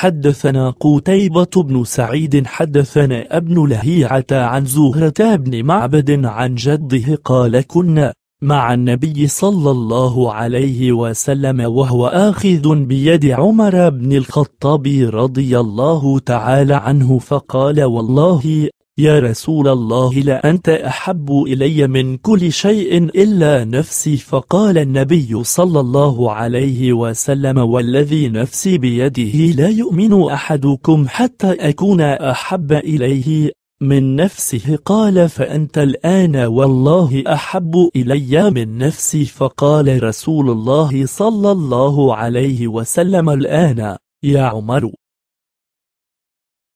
حدثنا قتيبة بن سعيد حدثنا ابن لهيعة عن زهرة بن معبد عن جده قال كنا مع النبي صلى الله عليه وسلم وهو آخذ بيد عمر بن الخطاب رضي الله تعالى عنه فقال والله يا رسول الله لأنت أحب إلي من كل شيء إلا نفسي فقال النبي صلى الله عليه وسلم والذي نفسي بيده لا يؤمن أحدكم حتى أكون أحب إليه من نفسه قال فأنت الآن والله أحب إلي من نفسي فقال رسول الله صلى الله عليه وسلم الآن يا عمر